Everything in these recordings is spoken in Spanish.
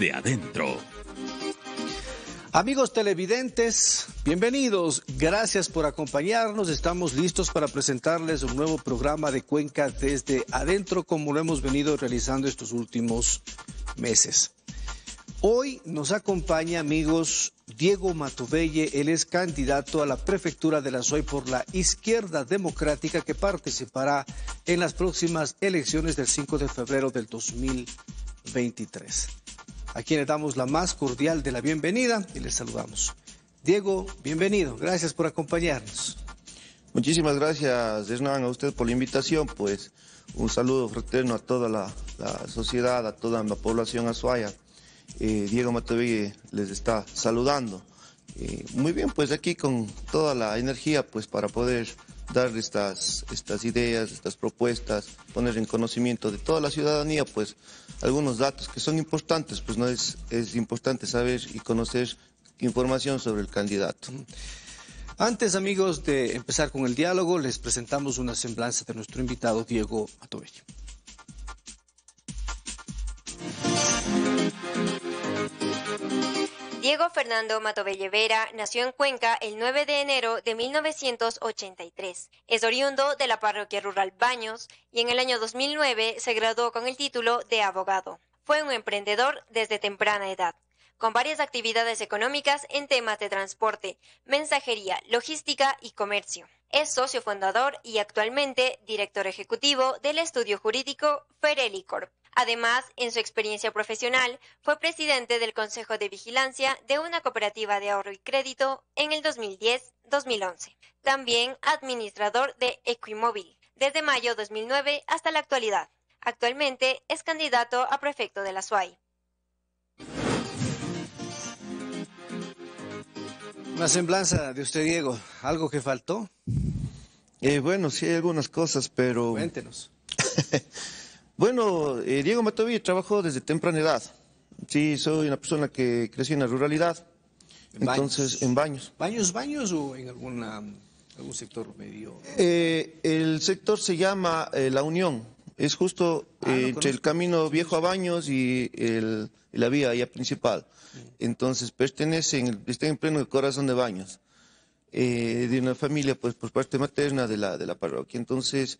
de adentro. Amigos televidentes, bienvenidos, gracias por acompañarnos, estamos listos para presentarles un nuevo programa de Cuenca desde adentro como lo hemos venido realizando estos últimos meses. Hoy nos acompaña, amigos, Diego Matubelle, él es candidato a la prefectura de la SOY por la izquierda democrática que participará en las próximas elecciones del 5 de febrero del 2023 a quienes damos la más cordial de la bienvenida y les saludamos. Diego, bienvenido, gracias por acompañarnos. Muchísimas gracias, Hernán, a usted por la invitación. Pues un saludo fraterno a toda la, sociedad, a toda la población azuaya. Eh, Diego Matovigue les está saludando. Eh, muy bien, pues aquí con toda la energía pues para poder dar estas, estas ideas, estas propuestas, poner en conocimiento de toda la ciudadanía, pues algunos datos que son importantes, pues no es, es importante saber y conocer información sobre el candidato. Antes, amigos, de empezar con el diálogo, les presentamos una semblanza de nuestro invitado Diego Atobello. Diego Fernando Matovelle Vera nació en Cuenca el 9 de enero de 1983. Es oriundo de la parroquia rural Baños y en el año 2009 se graduó con el título de abogado. Fue un emprendedor desde temprana edad, con varias actividades económicas en temas de transporte, mensajería, logística y comercio. Es socio fundador y actualmente director ejecutivo del estudio jurídico Ferelicorp. Además, en su experiencia profesional, fue presidente del Consejo de Vigilancia de una cooperativa de ahorro y crédito en el 2010-2011. También administrador de Equimóvil desde mayo 2009 hasta la actualidad. Actualmente es candidato a prefecto de la SUAI. Una semblanza de usted, Diego. ¿Algo que faltó? Eh, bueno, sí hay algunas cosas, pero... Cuéntenos. Bueno, eh, Diego Matoví, trabajo desde temprana edad. Sí, soy una persona que creció en la ruralidad. entonces, en baños. ¿Baños, baños o en alguna, algún sector medio? Eh, el sector se llama eh, La Unión. Es justo ah, entre el camino viejo a baños y la vía ya principal. Mm. Entonces, pertenece, en, está en pleno corazón de baños. de una familia pues por parte materna de la, de la parroquia. Entonces,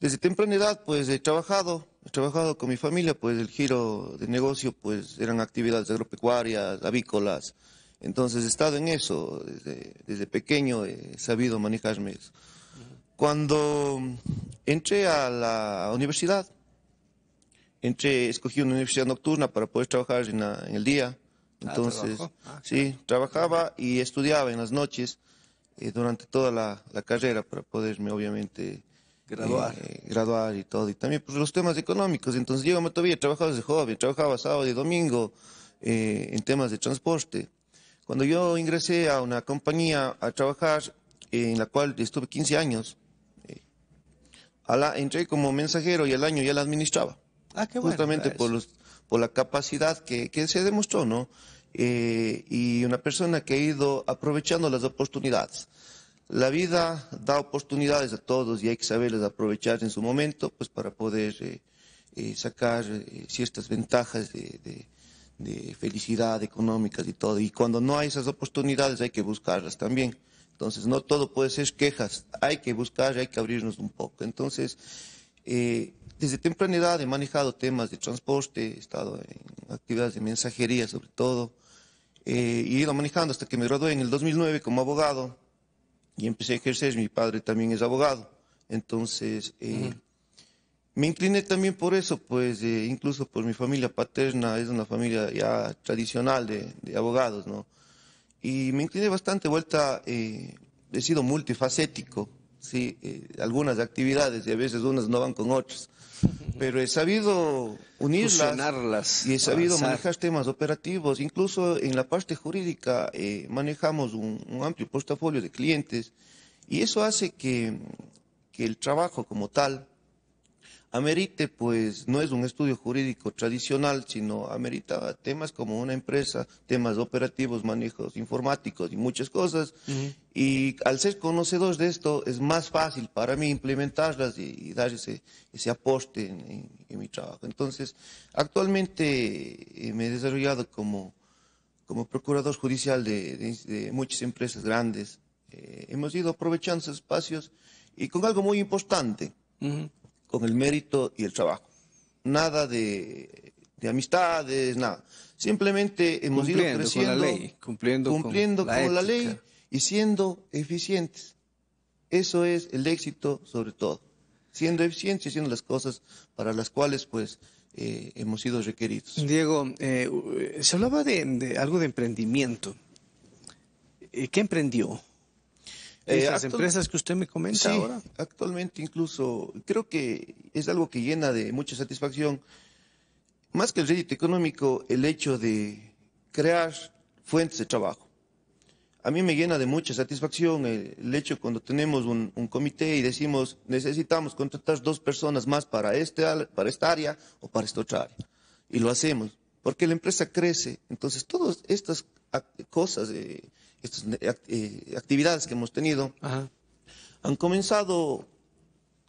desde temprana edad pues he trabajado He trabajado con mi familia, pues el giro de negocio, pues eran actividades agropecuarias, avícolas. Entonces he estado en eso, desde, desde pequeño he sabido manejarme eso. Cuando entré a la universidad, entré, escogí una universidad nocturna para poder trabajar en, el día. Ah, Entonces, ah, sí, trabajaba y estudiaba en las noches eh, durante toda la, la, carrera para poderme, obviamente, Graduar. Eh, graduar y todo. Y también pues, los temas económicos. Entonces yo me todavía trabajaba desde joven, trabajaba sábado y domingo eh, en temas de transporte. Cuando yo ingresé a una compañía a trabajar, en la cual estuve 15 años, eh, a la, entré como mensajero y al año ya la administraba. Ah, qué bueno. Justamente por, los, por la capacidad que, que se demostró, ¿no? y una persona que ha ido aprovechando las oportunidades. La vida da oportunidades a todos y hay que saberlas aprovechar en su momento pues, para poder eh, eh, sacar eh, ciertas ventajas de, felicidad económicas y todo. Y cuando no hay esas oportunidades hay que buscarlas también. Entonces no todo puede ser quejas, hay que buscar, hay que abrirnos un poco. Entonces, desde temprana edad he manejado temas de transporte, he estado en actividades de mensajería sobre todo, y he ido manejando hasta que me gradué en el 2009 como abogado y empecé a ejercer. Mi padre también es abogado. Entonces, eh, me incliné también por eso, pues eh, incluso por mi familia paterna, es una familia ya tradicional de, abogados, ¿no? Y me incliné bastante vuelta, eh, he sido multifacético, ¿sí? algunas actividades y a veces unas no van con otras pero he sabido unirlas y he sabido manejar temas operativos. Incluso en la parte jurídica eh, manejamos un, amplio portafolio de clientes y eso hace que, que el trabajo como tal Amerite, pues, no es un estudio jurídico tradicional, sino amerita temas como una empresa, temas operativos, manejos informáticos y muchas cosas. Y al ser conocedor de esto, es más fácil para mí implementarlas y, dar ese, aporte en, mi trabajo. Entonces, actualmente eh, me he desarrollado como, como procurador judicial de, muchas empresas grandes. Eh, hemos ido aprovechando esos espacios y con algo muy importante con el mérito y el trabajo. Nada de, amistades, nada. Simplemente hemos ido creciendo, con la ley, cumpliendo, con, la, ley y siendo eficientes. Eso es el éxito sobre todo, siendo eficientes y haciendo las cosas para las cuales pues eh, hemos sido requeridos. Diego, eh, eh, se hablaba de, algo de emprendimiento. ¿Qué emprendió? esas eh, empresas que usted me comenta Actualmente incluso creo que es algo que llena de mucha satisfacción, más que el rédito económico, el hecho de crear fuentes de trabajo. A mí me llena de mucha satisfacción el, hecho cuando tenemos un, comité y decimos necesitamos contratar dos personas más para, este, para esta área o para esta otra área. Y lo hacemos, porque la empresa crece. Entonces, todas estas cosas... de estas eh, actividades que hemos tenido, han comenzado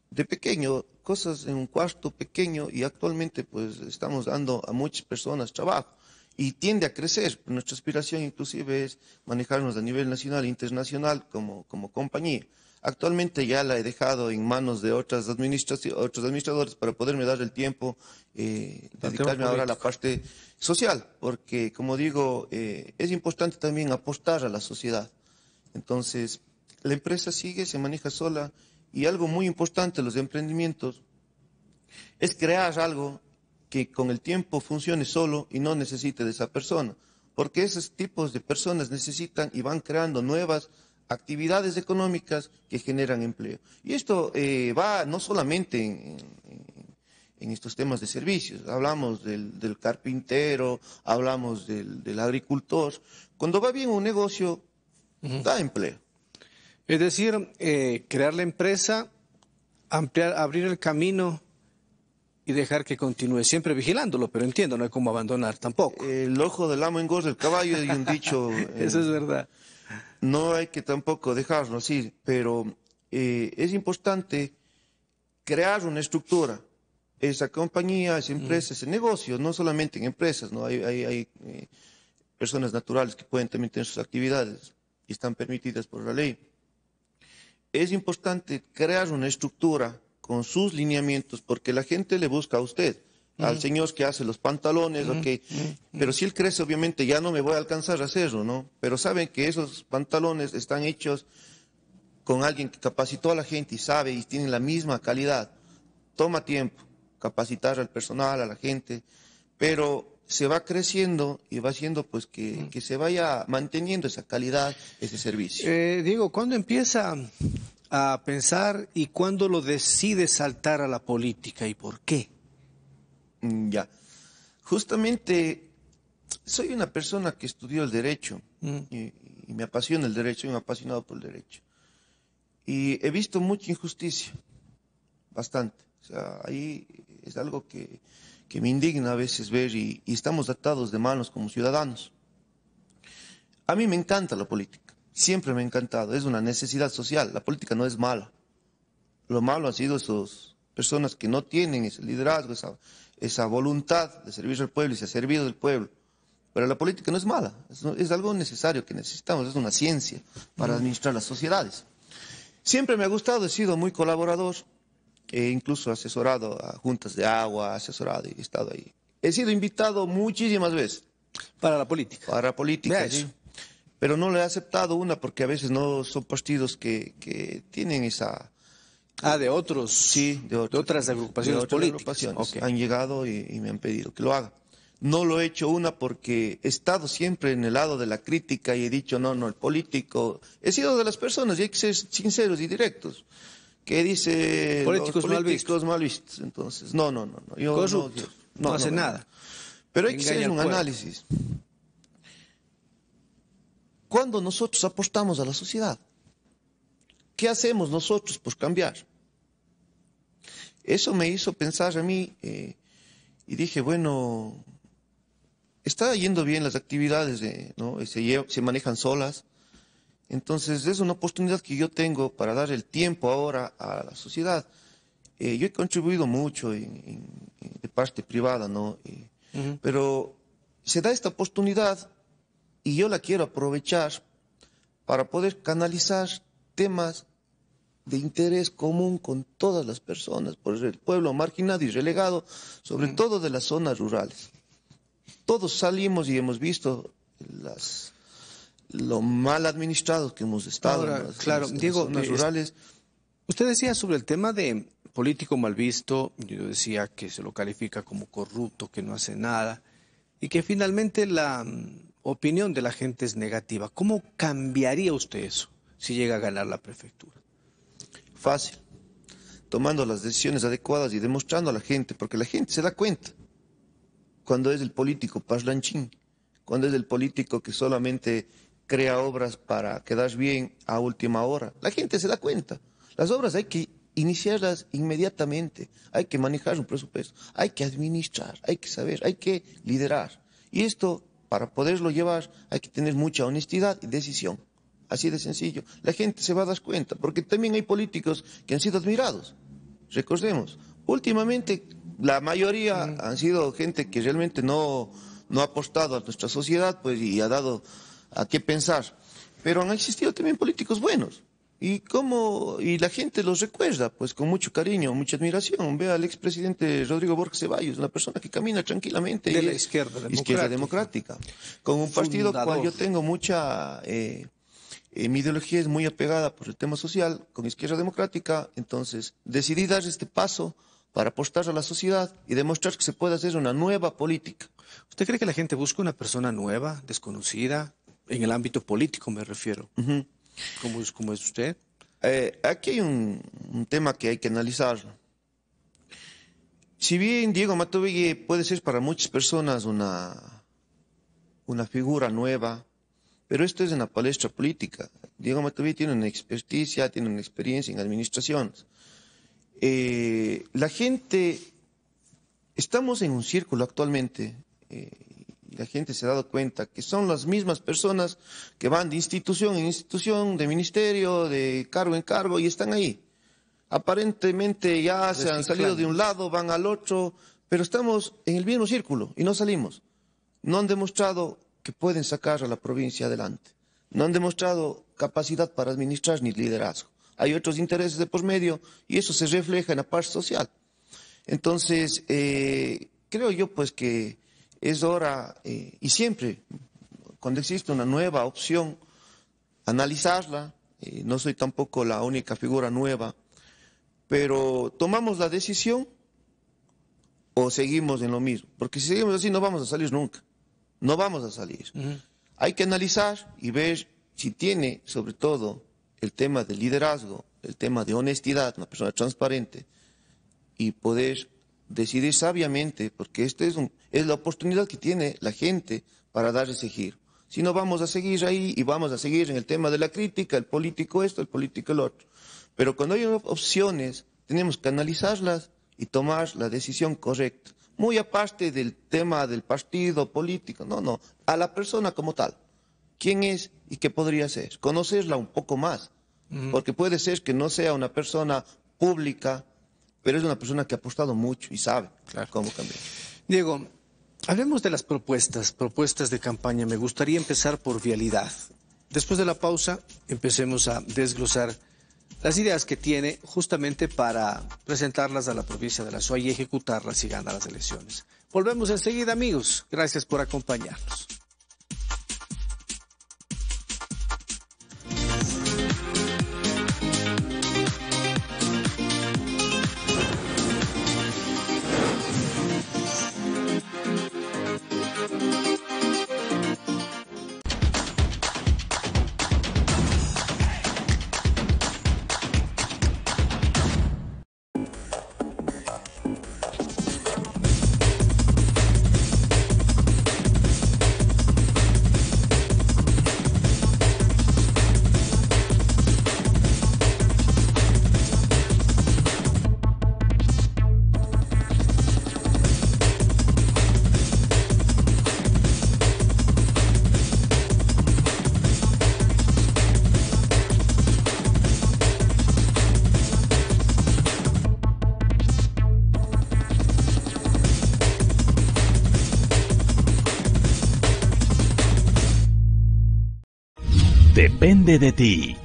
de pequeño, cosas en un cuarto pequeño y actualmente pues estamos dando a muchas personas trabajo y tiende a crecer. Nuestra aspiración inclusive es manejarnos a nivel nacional e internacional como, como compañía. Actualmente ya la he dejado en manos de otros administradores para poderme dar el tiempo eh, dedicarme ahora a la parte social, porque como digo, eh, es importante también apostar a la sociedad. Entonces, la empresa sigue, se maneja sola y algo muy importante los emprendimientos es crear algo que con el tiempo funcione solo y no necesite de esa persona, porque esos tipos de personas necesitan y van creando nuevas actividades económicas que generan empleo. Y esto eh, va no solamente en, estos temas de servicios, hablamos del, carpintero, hablamos del, agricultor. Cuando va bien un negocio, da empleo. Es decir, eh, crear la empresa, ampliar, abrir el camino y dejar que continúe, siempre vigilándolo, pero entiendo, no hay como abandonar tampoco. El ojo del amo engorda el caballo, y un dicho. Eso es verdad no hay que tampoco dejarlo así, pero eh, es importante crear una estructura. Esa compañía, esa mm. empresa, ese negocio, no solamente en empresas, ¿no? Hay, hay, eh, personas naturales que pueden también tener sus actividades y están permitidas por la ley. Es importante crear una estructura con sus lineamientos porque la gente le busca a usted al señor que hace los pantalones, Pero si él crece, obviamente ya no me voy a alcanzar a hacerlo, ¿no? Pero saben que esos pantalones están hechos con alguien que capacitó a la gente y sabe y tiene la misma calidad. Toma tiempo capacitar al personal, a la gente, pero se va creciendo y va haciendo pues que, mm. que se vaya manteniendo esa calidad, ese servicio. Eh, Diego, ¿cuándo empieza a pensar y cuándo lo decide saltar a la política y por qué? Mm, ya. Justamente, soy una persona que estudió el derecho mm. y, me apasiona el derecho, y me apasionado por el derecho. Y he visto mucha injusticia, bastante. O sea, ahí es algo que, me indigna a veces ver y, estamos atados de manos como ciudadanos. A mí me encanta la política, siempre me ha encantado, es una necesidad social, la política no es mala. Lo malo han sido esas personas que no tienen ese liderazgo, esa, esa voluntad de servir al pueblo y se ha servido del pueblo. Pero la política no es mala, es, algo necesario que necesitamos, es una ciencia para mm. administrar las sociedades. Siempre me ha gustado, he sido muy colaborador, he incluso asesorado a juntas de agua, asesorado y estado ahí. He sido invitado muchísimas veces. Para la política. Para la política, sí. Pero no le he aceptado una porque a veces no son partidos que tienen esa Ah, de otros. Sí, de, otras agrupaciones Han llegado y, me han pedido que lo haga. No lo he hecho una porque he estado siempre en el lado de la crítica y he dicho, no, no, el político. He sido de las personas, y hay que ser sinceros y directos. ¿Qué dice. Políticos, los políticos mal, vistos. Entonces, no, no, no. no. Yo, No, no, hace nada. Pero hay que hacer un análisis. Cuando nosotros apostamos a la sociedad, ¿qué hacemos nosotros por cambiar? Eso me hizo pensar a mí eh, y dije, bueno, está yendo bien las actividades, de, ¿no? se, manejan solas. Entonces es una oportunidad que yo tengo para dar el tiempo ahora a la sociedad. Eh, yo he contribuido mucho en, de parte privada, ¿no? Eh, pero se da esta oportunidad y yo la quiero aprovechar para poder canalizar temas de interés común con todas las personas, por el pueblo marginado y relegado, sobre mm. todo de las zonas rurales. Todos salimos y hemos visto las, lo mal administrados que hemos estado claro, Diego, zonas eh, rurales. Usted decía sobre el tema de político mal visto, yo decía que se lo califica como corrupto, que no hace nada, y que finalmente la mm, opinión de la gente es negativa. ¿Cómo cambiaría usted eso si llega a ganar la prefectura? Fácil. Tomando las decisiones adecuadas y demostrando a la gente, porque la gente se da cuenta cuando es el político paslanchín cuando es el político que solamente crea obras para quedar bien a última hora. La gente se da cuenta. Las obras hay que iniciarlas inmediatamente, hay que manejar un presupuesto, hay que administrar, hay que saber, hay que liderar. Y esto, para poderlo llevar, hay que tener mucha honestidad y decisión. Así de sencillo. La gente se va a dar cuenta, porque también hay políticos que han sido admirados. Recordemos, últimamente la mayoría han sido gente que realmente no, no ha apostado a nuestra sociedad pues, y ha dado a qué pensar. Pero han existido también políticos buenos. Y y la gente los recuerda, pues con mucho cariño, mucha admiración. Ve al expresidente Rodrigo Borges Ceballos, una persona que camina tranquilamente. De la izquierda democrática. con un partido cual yo tengo mucha eh, eh, mi ideología es muy apegada por el tema social con Izquierda Democrática, entonces decidí dar este paso para apostar a la sociedad y demostrar que se puede hacer una nueva política. ¿Usted cree que la gente busca una persona nueva, desconocida? En el ámbito político me refiero. como es, usted? Eh, aquí hay un, tema que hay que analizar. Si bien Diego Matovegui puede ser para muchas personas una, una figura nueva, pero esto es en la palestra política. Diego Mataví tiene una experticia, tiene una experiencia en administración. Eh, la gente, estamos en un círculo actualmente, eh, la gente se ha dado cuenta que son las mismas personas que van de institución en institución, de ministerio, de cargo en cargo, y están ahí. Aparentemente ya se han salido de un lado, van al otro, pero estamos en el mismo círculo y no salimos. No han demostrado pueden sacar a la provincia adelante. No han demostrado capacidad para administrar ni liderazgo. Hay otros intereses de por medio y eso se refleja en la parte social. Entonces, eh, creo yo pues que es hora eh, y siempre cuando existe una nueva opción, analizarla. Eh, no soy tampoco la única figura nueva, pero tomamos la decisión o seguimos en lo mismo, porque si seguimos así no vamos a salir nunca no vamos a salir. Hay que analizar y ver si tiene, sobre todo, el tema del liderazgo, el tema de honestidad, una persona transparente, y poder decidir sabiamente, porque esta es, es la oportunidad que tiene la gente para dar ese giro. Si no, vamos a seguir ahí y vamos a seguir en el tema de la crítica, el político esto, el político el otro. Pero cuando hay opciones, tenemos que analizarlas y tomar la decisión correcta muy aparte del tema del partido político, no, no, a la persona como tal. ¿Quién es y qué podría ser? Conocerla un poco más, porque puede ser que no sea una persona pública, pero es una persona que ha apostado mucho y sabe cómo cambiar. Diego, hablemos de las propuestas, propuestas de campaña. Me gustaría empezar por vialidad. Después de la pausa, empecemos a desglosar las ideas que tiene justamente para presentarlas a la provincia de la SUA y ejecutarlas y ganar las elecciones. Volvemos enseguida amigos, gracias por acompañarnos. depende de ti.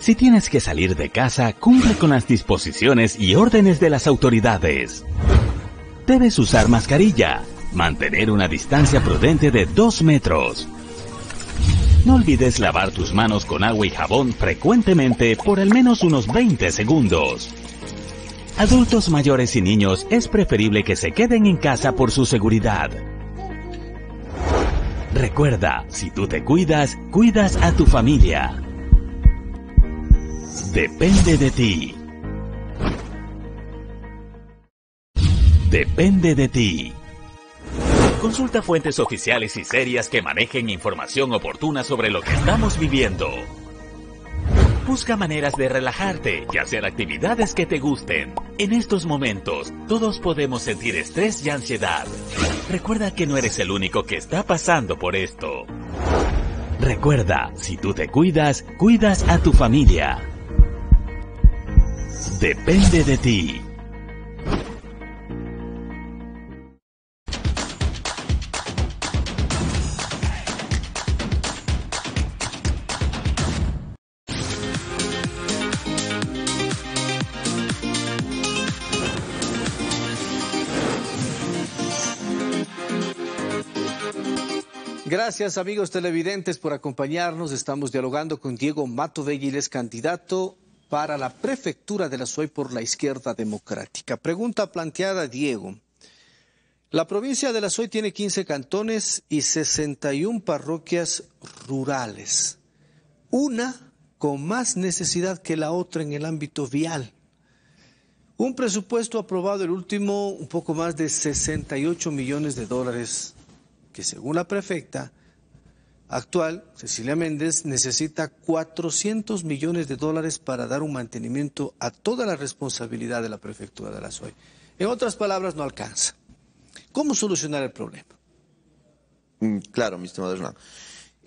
Si tienes que salir de casa, cumple con las disposiciones y órdenes de las autoridades. Debes usar mascarilla, mantener una distancia prudente de 2 metros. No olvides lavar tus manos con agua y jabón frecuentemente por al menos unos 20 segundos. Adultos mayores y niños es preferible que se queden en casa por su seguridad. Recuerda, si tú te cuidas, cuidas a tu familia. Depende de ti. Depende de ti. Consulta fuentes oficiales y serias que manejen información oportuna sobre lo que estamos viviendo. Busca maneras de relajarte y hacer actividades que te gusten. En estos momentos, todos podemos sentir estrés y ansiedad. Recuerda que no eres el único que está pasando por esto. Recuerda, si tú te cuidas, cuidas a tu familia. Depende de ti. Gracias amigos televidentes por acompañarnos. Estamos dialogando con Diego Mato es candidato para la prefectura de la Soy por la izquierda democrática. Pregunta planteada, Diego. La provincia de la Soy tiene 15 cantones y 61 parroquias rurales. Una con más necesidad que la otra en el ámbito vial. Un presupuesto aprobado el último un poco más de 68 millones de dólares, que según la prefecta actual, Cecilia Méndez necesita 400 millones de dólares para dar un mantenimiento a toda la responsabilidad de la prefectura de la SOE. En otras palabras, no alcanza. ¿Cómo solucionar el problema? Mm, claro, estimado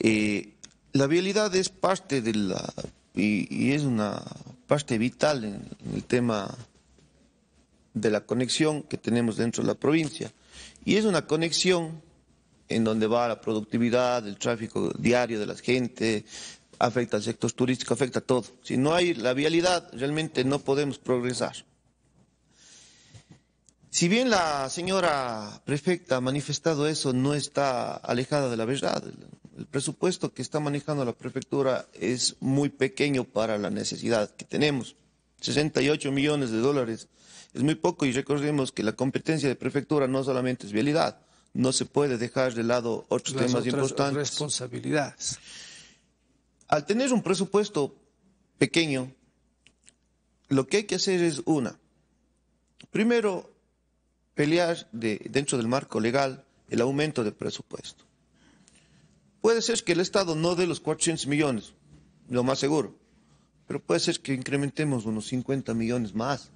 eh, la vialidad es parte de la. Y, es una parte vital en el tema de la conexión que tenemos dentro de la provincia. Y es una conexión en donde va la productividad, el tráfico diario de la gente, afecta al sector turístico, afecta a todo. Si no hay la vialidad, realmente no podemos progresar. Si bien la señora prefecta ha manifestado eso, no está alejada de la verdad. El presupuesto que está manejando la prefectura es muy pequeño para la necesidad que tenemos. 68 millones de dólares es muy poco y recordemos que la competencia de prefectura no solamente es vialidad, no se puede dejar de lado otros temas importantes. Responsabilidades. Al tener un presupuesto pequeño, lo que hay que hacer es una. Primero, pelear de, dentro del marco legal el aumento del presupuesto. Puede ser que el Estado no dé los 400 millones, lo más seguro, pero puede ser que incrementemos unos 50 millones más.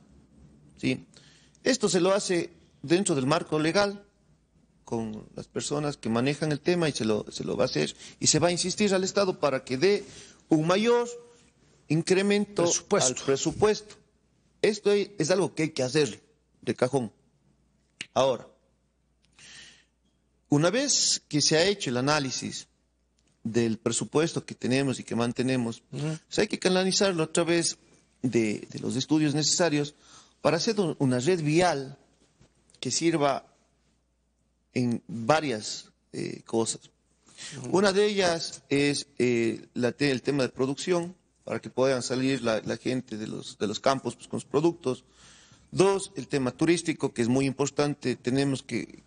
¿sí? Esto se lo hace dentro del marco legal con las personas que manejan el tema y se lo, se lo va a hacer. Y se va a insistir al Estado para que dé un mayor incremento al presupuesto. Esto es algo que hay que hacer de cajón. Ahora, una vez que se ha hecho el análisis del presupuesto que tenemos y que mantenemos, pues hay que canalizarlo a través de, los estudios necesarios para hacer una red vial que sirva en varias eh, cosas. Una de ellas es eh, el tema de producción, para que puedan salir la, gente de los, campos pues, con sus productos. Dos, el tema turístico, que es muy importante. Tenemos que,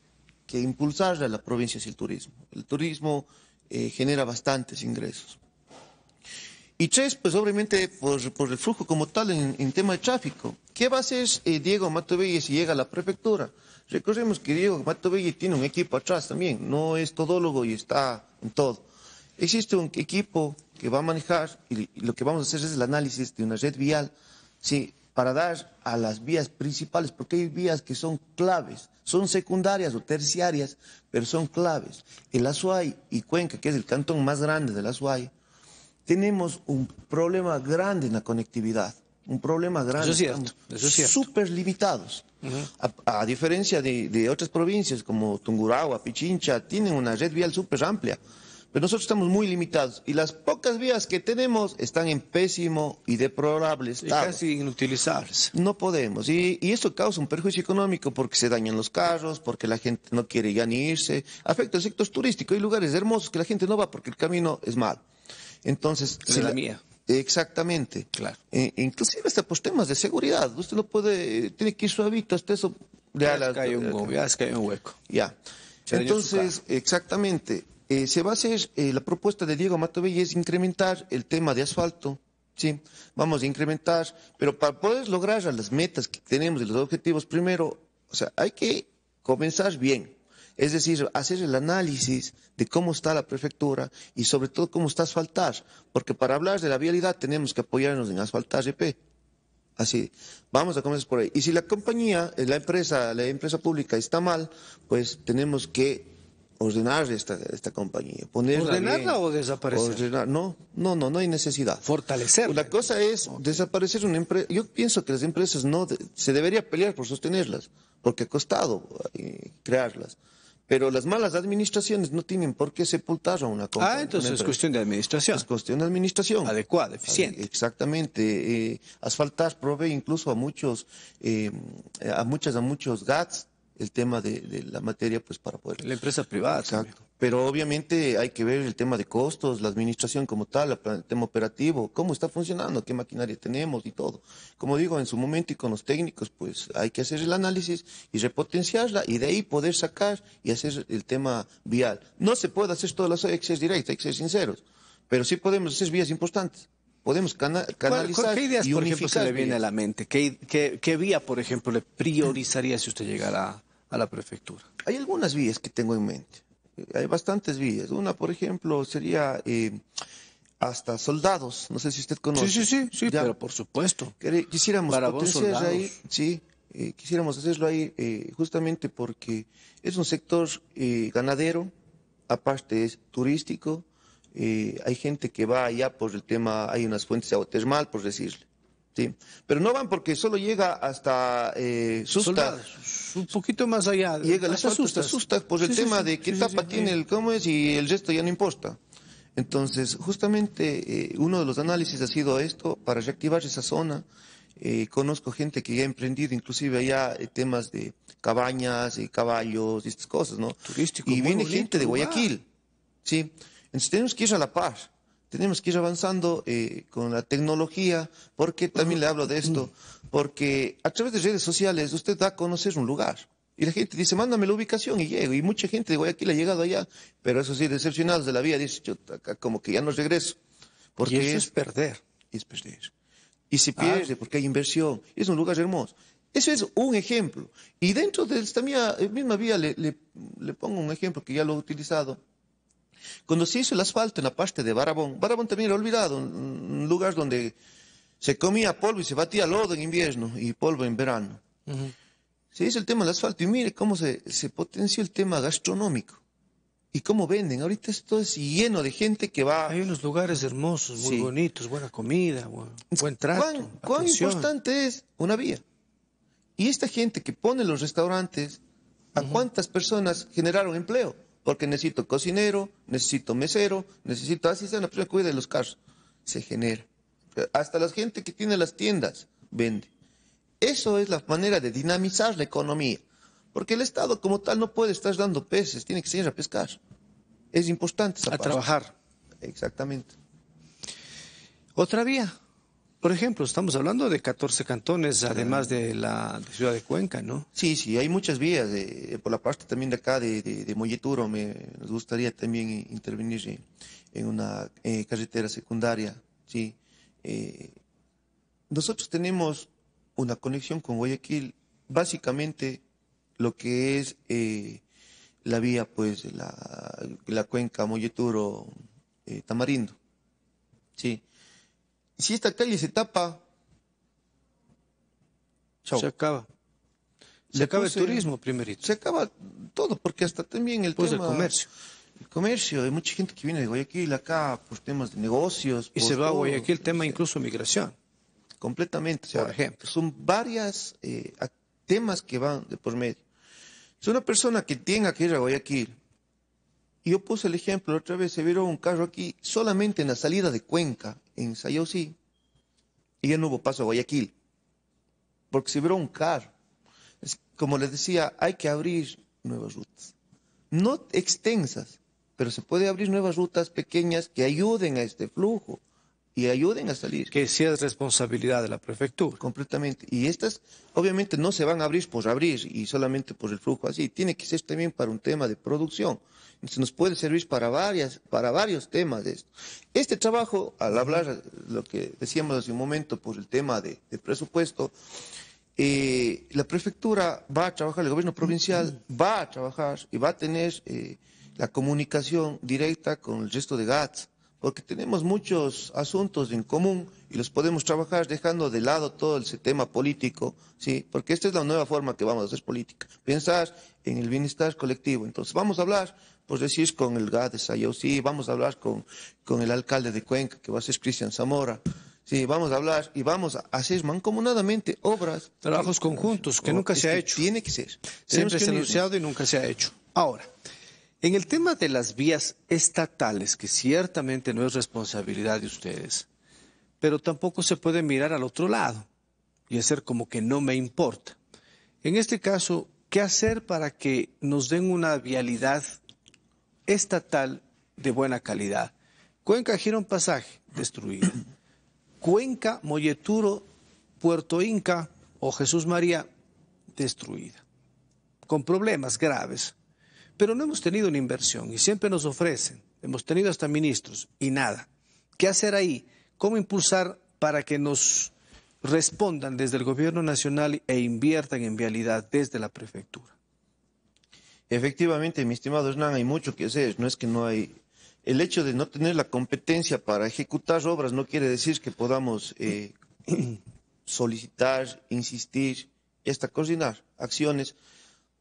que impulsar a la provincia el turismo. El turismo eh, genera bastantes ingresos. Y tres, pues obviamente por, por el flujo como tal en, en, tema de tráfico. ¿Qué va a hacer Diego Matobella si llega a la prefectura? Recordemos que Diego Matovelle tiene un equipo atrás también, no es todólogo y está en todo. Existe un equipo que va a manejar y lo que vamos a hacer es el análisis de una red vial sí, para dar a las vías principales, porque hay vías que son claves, son secundarias o terciarias, pero son claves. El Azuay y Cuenca, que es el cantón más grande del Azuay, tenemos un problema grande en la conectividad, un problema grande. Eso es cierto, Súper limitados a, diferencia de, otras provincias como Tungurahua, Pichincha, tienen una red vial súper amplia. Pero nosotros estamos muy limitados y las pocas vías que tenemos están en pésimo y deplorable estado. casi inutilizables. No podemos. Y, y eso causa un perjuicio económico porque se dañan los carros, porque la gente no quiere ya ni irse. Afecta al sector turístico. Hay lugares hermosos que la gente no va porque el camino es mal. Entonces, la, mía. Exactamente. Claro. Eh, inclusive hasta por pues, temas de seguridad. Usted no puede, eh, tiene que ir suavito hasta eso. Ya, ya, cae, un hueco. Ya. Entonces, exactamente. Eh, se va a hacer, la propuesta de Diego Matovey es incrementar el tema de asfalto. Sí, vamos a incrementar, pero para poder lograr las metas que tenemos y los objetivos, primero, o sea, hay que comenzar bien. Es decir, hacer el análisis de cómo está la prefectura y sobre todo cómo está asfaltar, porque para hablar de la vialidad tenemos que apoyarnos en asfaltar gp Así, vamos a comenzar por ahí. Y si la compañía, la empresa, la empresa pública está mal, pues tenemos que ordenar esta, esta compañía. ¿Ordenarla o desaparecer? no, no, no, no hay necesidad. Fortalecer. La cosa es desaparecer una empresa. Yo pienso que las empresas no se debería pelear por sostenerlas, porque ha costado eh, crearlas. Pero las malas administraciones no tienen por qué sepultar a una ah, compañía. Ah, entonces es cuestión de administración. Es cuestión de administración. Adecuada, eficiente. Exactamente. Eh, asfaltar provee incluso a muchos, eh, a muchas, a muchos GATS el tema de, la materia pues para poder... La empresa privada. Exacto. Pero obviamente hay que ver el tema de costos, la administración como tal, el tema operativo, cómo está funcionando, qué maquinaria tenemos y todo. Como digo, en su momento y con los técnicos, pues hay que hacer el análisis y repotenciarla y de ahí poder sacar y hacer el tema vial. No se puede hacer todas las acciones directas, hay que ser sinceros, pero sí podemos hacer vías importantes podemos canalizar. ¿Qué ideas, por ejemplo, se le viene a la mente? ¿Qué, qué, vía, por ejemplo, le priorizaría si usted llegara a la prefectura. Hay algunas vías que tengo en mente. Hay bastantes vías. Una, por ejemplo, sería eh, hasta soldados. No sé si usted conoce. Sí, sí, sí, sí pero por supuesto. Quisiéramos Para potenciar ahí, sí, eh, quisiéramos hacerlo ahí eh, justamente porque es un sector ganadero, aparte es turístico. hay gente que va allá por el tema, hay unas fuentes de agua por decirle. ¿sí? Este, pero no van porque solo llega hasta eh, un poquito más allá. Llega hasta Susta, por el tema de qué tapa tiene el cómo es y el resto ya no importa. Entonces, justamente eh, uno de los análisis ha sido esto, para reactivar esa zona. Eh, conozco gente que ya ha emprendido inclusive allá eh, temas de cabañas y caballos y estas cosas, ¿no? Turístico. Y viene gente de Guayaquil, ¿sí? Entonces tenemos que ir a la paz tenemos que ir avanzando eh, con la tecnología, porque también le hablo de esto, porque a través de redes sociales usted da a conocer un lugar. Y la gente dice, mándame la ubicación y llego. Y mucha gente de Guayaquil ha llegado allá, pero eso sí, decepcionados de la vida, dice, yo acá como que ya no regreso. Porque y eso es, perder. Es perder. Y se pierde ah. porque hay inversión. Es un lugar hermoso. Eso es un ejemplo. Y dentro de esta misma eh, misma vía le pongo un ejemplo que ya lo he utilizado cuando se hizo el asfalto en la parte de Barabón, Barabón también era olvidado, un, lugar donde se comía polvo y se batía lodo en invierno y polvo en verano. Se hizo el tema del asfalto y mire cómo se, se potenció el tema gastronómico y cómo venden. Ahorita esto es lleno de gente que va. Hay unos lugares hermosos, muy bonitos, buena comida, buen, trato. ¿Cuán, importante es una vía? Y esta gente que pone los restaurantes, ¿a cuántas personas generaron empleo? porque necesito cocinero, necesito mesero, necesito, así sea la persona que de los carros. Se genera. Hasta la gente que tiene las tiendas vende. Eso es la manera de dinamizar la economía. Porque el Estado como tal no puede estar dando peces, tiene que seguir a pescar. Es importante esa A trabajar. Exactamente. Otra vía, por ejemplo, estamos hablando de 14 cantones, además de la ciudad de Cuenca, ¿no? Sí, sí, hay muchas vías. de por la parte también de acá, de, de, Molleturo, me, nos gustaría también intervenir en una eh, carretera secundaria, ¿sí? Eh, nosotros tenemos una conexión con Guayaquil, básicamente lo que es eh, la vía, pues, la, la cuenca Molleturo-Tamarindo, ¿sí? si esta calle se tapa, se acaba. Se, acaba el turismo primerito. Se acaba todo, porque hasta también el tema... el comercio. El comercio, hay mucha gente que viene de Guayaquil acá por temas de negocios. Y se va a Guayaquil el tema incluso migración. Completamente. Por ejemplo. Son varios eh, temas que van de por medio. Si una persona que tenga que ir a Guayaquil yo puse el ejemplo, otra vez se vieron un carro aquí solamente en la salida de Cuenca, en Sayosí, y ya no hubo paso a Guayaquil, porque se vieron un carro. Como les decía, hay que abrir nuevas rutas, no extensas, pero se puede abrir nuevas rutas pequeñas que ayuden a este flujo y ayuden a salir. Que sea es responsabilidad de la prefectura. Completamente. Y estas obviamente no se van a abrir por abrir y solamente por el flujo así. Tiene que ser también para un tema de producción. Entonces nos puede servir para, varias, para varios temas de esto. Este trabajo, al hablar lo que decíamos hace un momento por el tema de, presupuesto, eh, la prefectura va a trabajar, el gobierno provincial va a trabajar y va a tener eh, la comunicación directa con el resto de GATS porque tenemos muchos asuntos en común y los podemos trabajar dejando de lado todo ese tema político, ¿sí? porque esta es la nueva forma que vamos a hacer política, pensar en el bienestar colectivo. Entonces vamos a hablar, por decir, con el GADES, sí, vamos a hablar con, con el alcalde de Cuenca, que va a ser Cristian Zamora. Sí, vamos a hablar y vamos a hacer mancomunadamente obras. Trabajos conjuntos, que oh, nunca se ha hecho. Tiene que ser. Siempre se ha anunciado y nunca se ha hecho. Ahora, en el tema de las vías estatales, que ciertamente no es responsabilidad de ustedes, pero tampoco se puede mirar al otro lado y hacer como que no me importa. En este caso, ¿qué hacer para que nos den una vialidad estatal de buena calidad? Cuenca Girón Pasaje, destruida. Cuenca Molleturo, Puerto Inca o Jesús María, destruida. Con problemas graves pero no hemos tenido una inversión y siempre nos ofrecen, hemos tenido hasta ministros y nada. ¿Qué hacer ahí? ¿Cómo impulsar para que nos respondan desde el gobierno nacional e inviertan en vialidad desde la prefectura? Efectivamente, mi estimado Hernán, hay mucho que hacer, no es que no hay... El hecho de no tener la competencia para ejecutar obras no quiere decir que podamos eh, solicitar, insistir coordinar acciones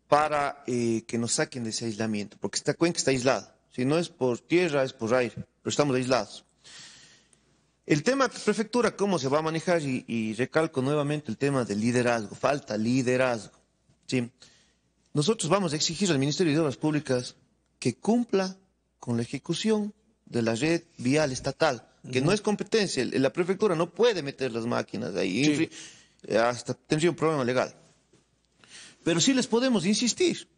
para eh, que nos saquen de ese aislamiento, porque esta cuenca está aislada. Si no es por tierra, es por aire, pero estamos aislados. El tema de prefectura, cómo se va a manejar, y, recalco nuevamente el tema del liderazgo, falta liderazgo. ¿sí? Nosotros vamos a exigir al Ministerio de Obras Públicas que cumpla con la ejecución de la red vial estatal, que no es competencia, la prefectura no puede meter las máquinas ahí, eh, hasta tendría un problema legal. Pero sí les podemos insistir.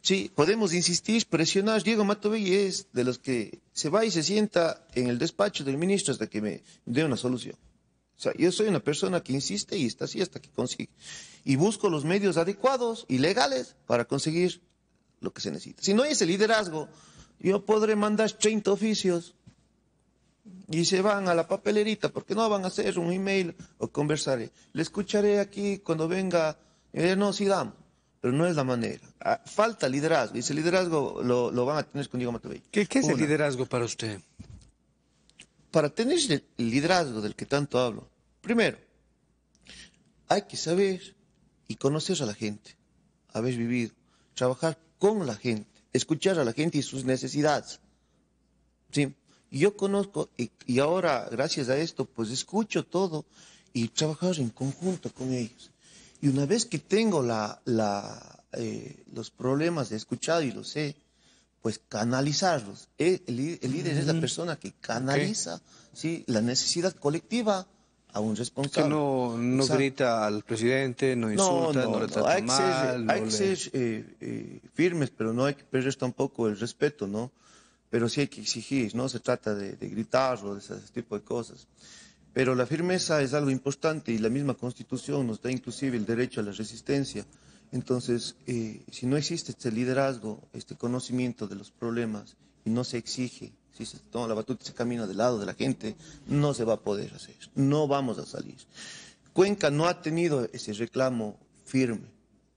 Sí, podemos insistir, presionar. Diego Mato es de los que se va y se sienta en el despacho del ministro hasta que me dé una solución. O sea, yo soy una persona que insiste y está así hasta que consigue. Y busco los medios adecuados y legales para conseguir lo que se necesita. Si no hay ese liderazgo, yo podré mandar 30 oficios y se van a la papelerita porque no van a hacer un email o conversaré. Le escucharé aquí cuando venga, eh, no, sigamos pero no es la manera. Ah, falta liderazgo, y ese liderazgo lo, lo van a tener con Diego Matavei. ¿Qué, es el liderazgo para usted? Para tener el liderazgo del que tanto hablo, primero, hay que saber y conocer a la gente, haber vivido, trabajar con la gente, escuchar a la gente y sus necesidades. ¿Sí? Yo conozco y, y ahora, gracias a esto, pues escucho todo y trabajar en conjunto con ellos y una vez que tengo la, la, eh, los problemas escuchado y los sé, pues canalizarlos. Eh, el, líder es la persona que canaliza ¿sí? la necesidad colectiva a un responsable. Que no, grita al presidente, no insulta, no, le trata hay Que ser, hay que eh, firmes, pero no hay que perder tampoco el respeto, ¿no? Pero sí hay que exigir, no se trata de, de gritar o de ese tipo de cosas. Pero la firmeza es algo importante y la misma Constitución nos da inclusive el derecho a la resistencia. Entonces, eh, si no existe este liderazgo, este conocimiento de los problemas y no se exige, si se toma la batuta y se camina del lado de la gente, no se va a poder hacer, no vamos a salir. Cuenca no ha tenido ese reclamo firme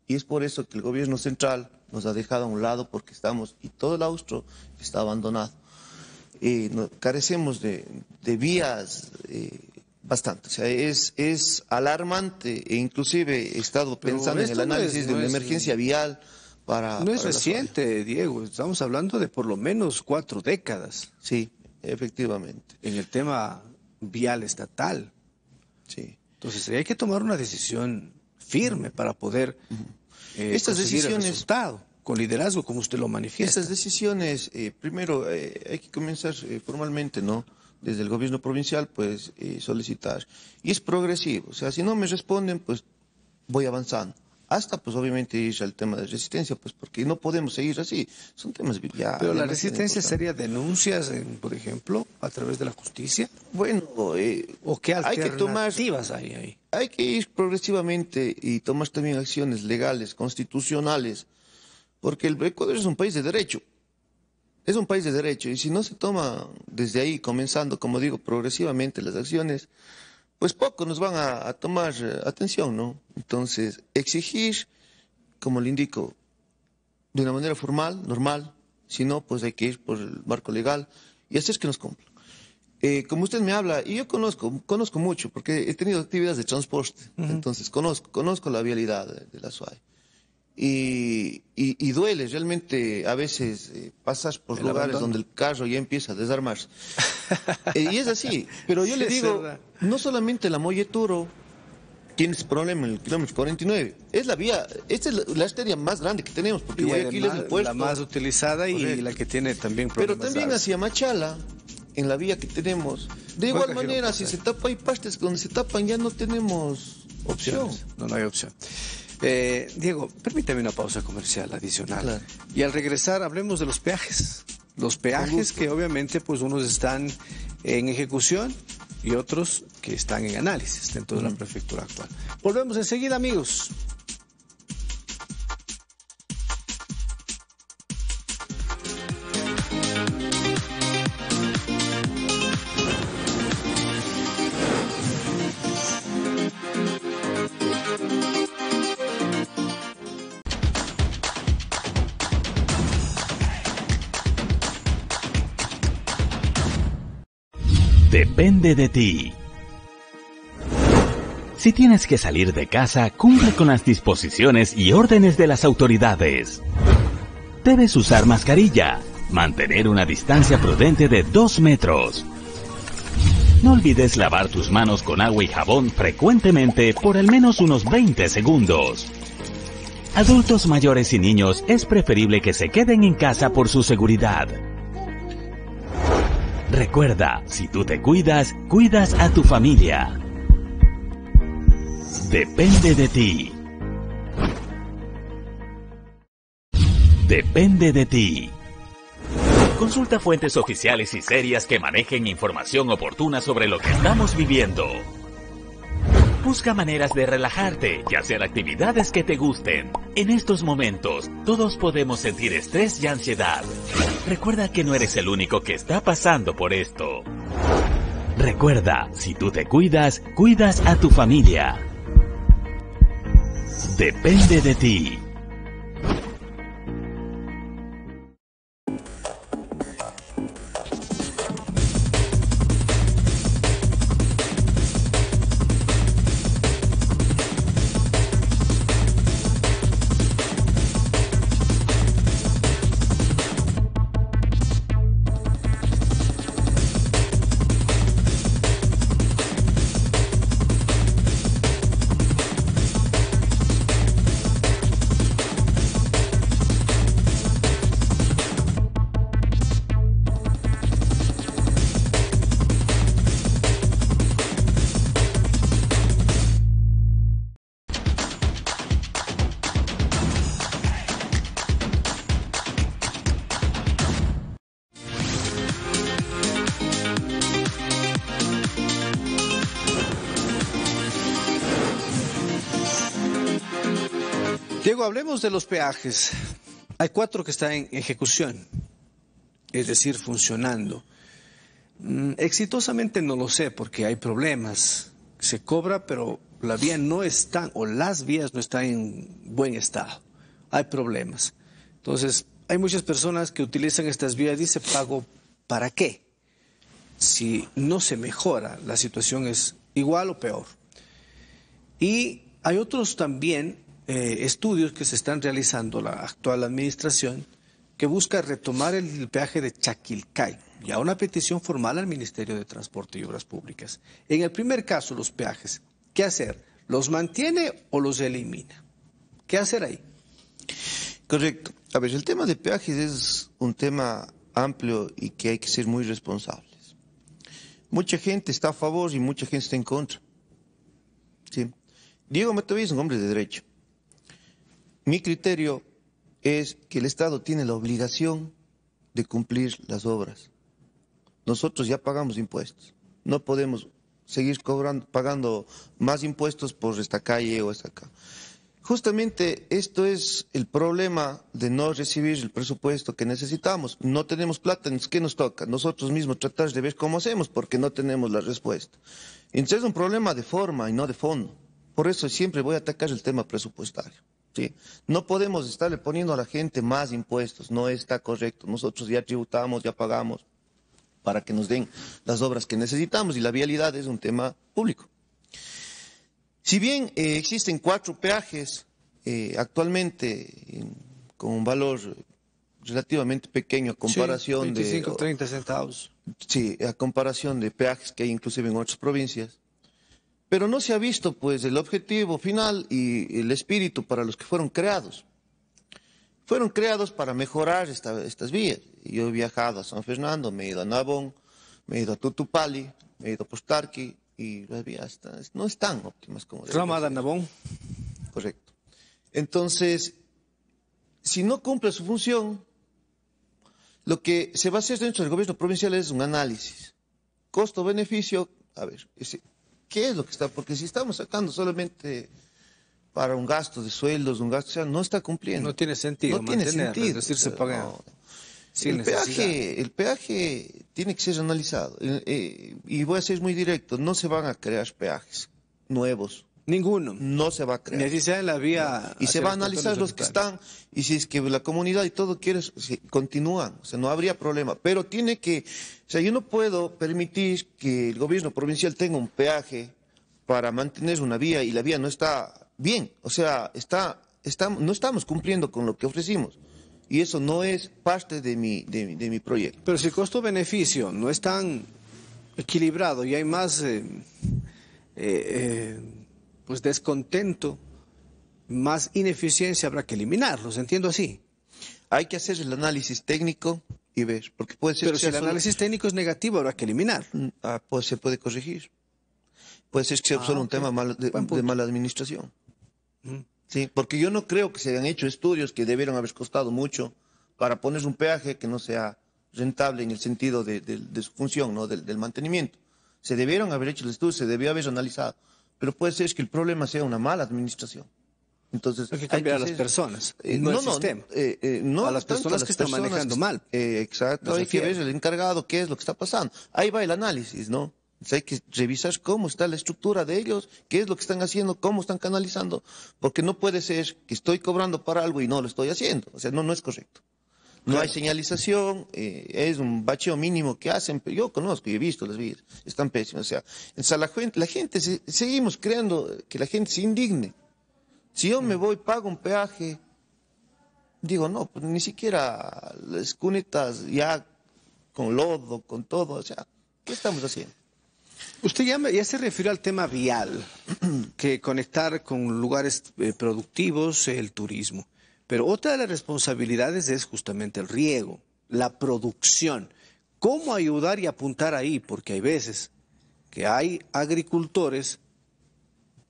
y es por eso que el gobierno central nos ha dejado a un lado porque estamos, y todo el austro está abandonado. Eh, carecemos de, vías eh, bastante. O sea, es, alarmante e inclusive he estado pensando en el análisis de una emergencia vial para... No es reciente, Diego, estamos hablando de por lo menos cuatro décadas. Sí, efectivamente. En el tema vial estatal. Sí. Entonces hay que tomar una decisión firme para poder... Eh, Estas decisiones... Resultado con liderazgo, como usted lo manifiesta. Esas decisiones, eh, primero, eh, hay que comenzar eh, formalmente, ¿no? Desde el gobierno provincial, pues, solicitar. Y es progresivo, o sea, si no me responden, pues, voy avanzando. Hasta, pues, obviamente, ir al tema de resistencia, pues, porque no podemos seguir así. Son temas ya... Pero la resistencia sería denuncias, por ejemplo, a través de la justicia. Bueno, ¿o qué alternativas hay, hay ahí? Hay que ir progresivamente y tomar también acciones legales, constitucionales, porque el Ecuador es un país de derecho. Es un país de derecho y si no se toma desde ahí, comenzando, como digo, progresivamente las acciones, pues poco nos van a, tomar eh, atención, ¿no? Entonces, exigir, como le indico, de una manera formal, normal, si no, pues hay que ir por el marco legal y hacer que nos cumplan. Eh, como usted me habla, y yo conozco, conozco mucho, porque he tenido actividades de transporte, entonces conozco, conozco la vialidad de, de la SUAE. Y, y, duele, realmente a veces eh, pasas por lugares donde el carro ya empieza a desarmarse. Eh, y es así, pero yo le digo, no solamente la Molle Turo tienes problema en el kilómetro 49, es la vía, esta es la, arteria más grande que tenemos, porque Guayaquil es La más utilizada y la que tiene también problemas. Pero también hacia Machala, en la vía que tenemos, de igual manera, si se tapa, hay partes donde se tapan, ya no tenemos opciones. opción. No, no hay opción. Eh, Diego, permítame una pausa comercial adicional. Y al regresar hablemos de los peajes. Los peajes que obviamente pues unos están en ejecución y otros que están en análisis dentro de la prefectura actual. Volvemos enseguida amigos. depende de ti. Si tienes que salir de casa, cumple con las disposiciones y órdenes de las autoridades. Debes usar mascarilla, mantener una distancia prudente de 2 metros. No olvides lavar tus manos con agua y jabón frecuentemente por al menos unos 20 segundos. Adultos mayores y niños es preferible que se queden en casa por su seguridad. Recuerda, si tú te cuidas, cuidas a tu familia. Depende de ti. Depende de ti. Consulta fuentes oficiales y serias que manejen información oportuna sobre lo que estamos viviendo. Busca maneras de relajarte y hacer actividades que te gusten. En estos momentos, todos podemos sentir estrés y ansiedad. Recuerda que no eres el único que está pasando por esto. Recuerda, si tú te cuidas, cuidas a tu familia. Depende de ti. hablemos de los peajes. Hay cuatro que están en ejecución, es decir, funcionando. Mm, exitosamente no lo sé porque hay problemas. Se cobra, pero la vía no está, o las vías no están en buen estado. Hay problemas. Entonces, hay muchas personas que utilizan estas vías y dice pago para qué. Si no se mejora, la situación es igual o peor. Y hay otros también eh, estudios que se están realizando la actual administración que busca retomar el, peaje de Chaquilcay y a una petición formal al Ministerio de Transporte y Obras Públicas. En el primer caso, los peajes, ¿qué hacer? ¿Los mantiene o los elimina? ¿Qué hacer ahí? Correcto. A ver, el tema de peajes es un tema amplio y que hay que ser muy responsables. Mucha gente está a favor y mucha gente está en contra. ¿Sí? Diego Mataví es un hombre de derecho. Mi criterio es que el Estado tiene la obligación de cumplir las obras. Nosotros ya pagamos impuestos. No podemos seguir cobrando, pagando más impuestos por esta calle o esta acá. Justamente esto es el problema de no recibir el presupuesto que necesitamos. No tenemos plata, ¿qué nos toca? Nosotros mismos tratar de ver cómo hacemos porque no tenemos la respuesta. Entonces es un problema de forma y no de fondo. Por eso siempre voy a atacar el tema presupuestario. No podemos estarle poniendo a la gente más impuestos, no está correcto. Nosotros ya tributamos, ya pagamos para que nos den las obras que necesitamos y la vialidad es un tema público. Si bien eh, existen cuatro peajes eh, actualmente con un valor relativamente pequeño a comparación de 25, de... 30 centavos. Sí, a comparación de peajes que hay inclusive en otras provincias pero no se ha visto pues el objetivo final y el espíritu para los que fueron creados. Fueron creados para mejorar estas vías. Yo he viajado a San Fernando, me he ido a Nabón, me he ido a Tutupali, me he ido a Postarqui y las vías no están óptimas como Ramada Nabón. Correcto. Entonces, si no cumple su función, lo que se va a hacer dentro del gobierno provincial es un análisis. Costo-beneficio, a ver, ese, qué es lo que está, porque si estamos sacando solamente para un gasto de sueldos, un gasto, no está cumpliendo. No tiene sentido. No tiene sentido. Es decir, se paga. el, peaje, el peaje tiene que ser analizado. Eh, eh, y voy a ser muy directo, no se van a crear peajes nuevos Ninguno. No se va a crear. Ah, la vía. Y se va a analizar los que están. Y si es que la comunidad y todo quiere, si continúan. O sea, no habría problema. Pero tiene que. O sea, yo no puedo permitir que el gobierno provincial tenga un peaje para mantener una vía y la vía no está bien. O sea, está, no estamos cumpliendo con lo que ofrecimos y eso no es parte de mi, de, mi proyecto. Pero si el costo-beneficio no es tan equilibrado y hay más eh, eh, eh, pues descontento, más ineficiencia habrá que eliminarlos, entiendo así. Hay que hacer el análisis técnico y ver, porque puede ser Pero si el análisis técnico es negativo, habrá que eliminar. Mm, ah, pues se puede corregir. Puede ser que sea ah, solo un tema de, mala administración. Mm. Sí, porque yo no creo que se hayan hecho estudios que debieron haber costado mucho para poner un peaje que no sea rentable en el sentido de, su función, ¿no? del, del mantenimiento. Se debieron haber hecho los estudios, se debió haber analizado pero puede ser que el problema sea una mala administración. Entonces, hay que cambiar a las personas, eh, no, no, eh, eh, no a las personas que están manejando mal. exacto, hay que ver el encargado, qué es lo que está pasando. Ahí va el análisis, ¿no? hay que revisar cómo está la estructura de ellos, qué es lo que están haciendo, cómo están canalizando, porque no puede ser que estoy cobrando para algo y no lo estoy haciendo. O sea, no, no es correcto. No hay señalización, eh, es un bacheo mínimo que hacen, pero yo conozco y he visto las vías, están pésimas. O sea, o la, gente, seguimos creando que la gente se indigne. Si yo me mm. voy, pago un peaje, digo, no, pues ni siquiera las cunetas ya con lodo, con todo, o sea, ¿qué estamos haciendo? Usted ya, ya, se refirió al tema vial, que conectar con lugares eh, productivos, el turismo. Pero otra de las responsabilidades es justamente el riego, la producción. ¿Cómo ayudar y apuntar ahí? Porque hay veces que hay agricultores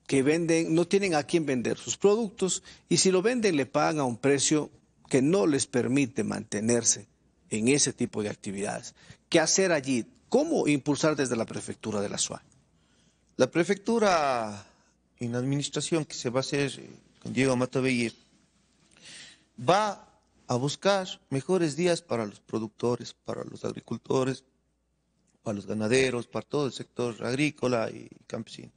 que venden, no tienen a quién vender sus productos y si lo venden le pagan a un precio que no les permite mantenerse en ese tipo de actividades. ¿Qué hacer allí? ¿Cómo impulsar desde la prefectura de la SUA? La prefectura en la administración que se va a hacer con Diego Matavelli va a buscar mejores días para los productores, para los agricultores, para los ganaderos, para todo el sector agrícola y campesino.